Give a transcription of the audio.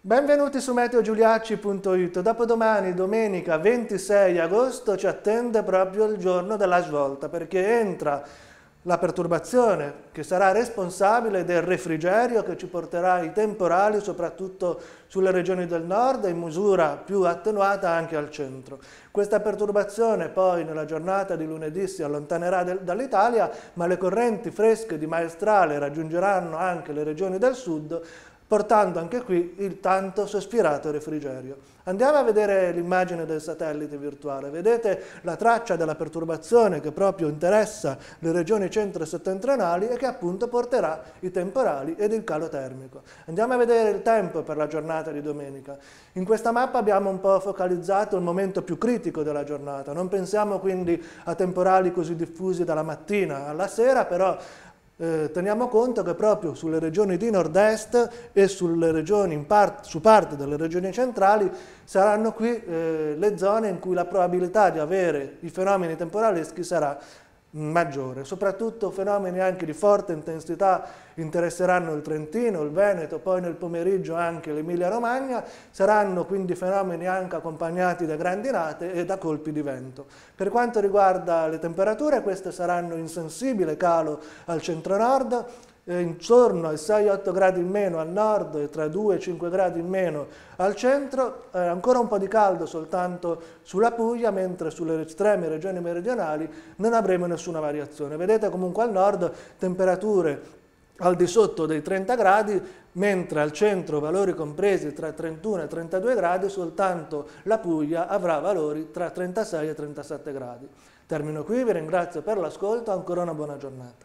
Benvenuti su meteogiuliacci.it. Dopodomani, domenica 26 agosto, ci attende proprio il giorno della svolta perché entra la perturbazione che sarà responsabile del refrigerio che ci porterà i temporali soprattutto sulle regioni del nord e in misura più attenuata anche al centro. Questa perturbazione poi nella giornata di lunedì si allontanerà dall'Italia ma le correnti fresche di maestrale raggiungeranno anche le regioni del sud portando anche qui il tanto sospirato refrigerio. Andiamo a vedere l'immagine del satellite virtuale, vedete la traccia della perturbazione che proprio interessa le regioni centro-settentrionali e che appunto porterà i temporali ed il calo termico. Andiamo a vedere il tempo per la giornata di domenica. In questa mappa abbiamo un po' focalizzato il momento più critico della giornata, non pensiamo quindi a temporali così diffusi dalla mattina alla sera, però eh, teniamo conto che proprio sulle regioni di nord-est e part, su parte delle regioni centrali saranno qui eh, le zone in cui la probabilità di avere i fenomeni temporaleschi sarà maggiore. Soprattutto fenomeni anche di forte intensità interesseranno il Trentino, il Veneto, poi nel pomeriggio anche l'Emilia Romagna, saranno quindi fenomeni anche accompagnati da grandinate e da colpi di vento. Per quanto riguarda le temperature, queste saranno in sensibile calo al centro-nord, eh, intorno ai 6-8 gradi in meno al nord e tra 2 e 5 gradi in meno al centro, eh, ancora un po' di caldo soltanto sulla Puglia, mentre sulle estreme regioni meridionali non avremo nessuna variazione. Vedete comunque al nord temperature al di sotto dei 30 gradi, mentre al centro valori compresi tra 31 e 32 gradi, soltanto la Puglia avrà valori tra 36 e 37 gradi. Termino qui, vi ringrazio per l'ascolto, ancora una buona giornata.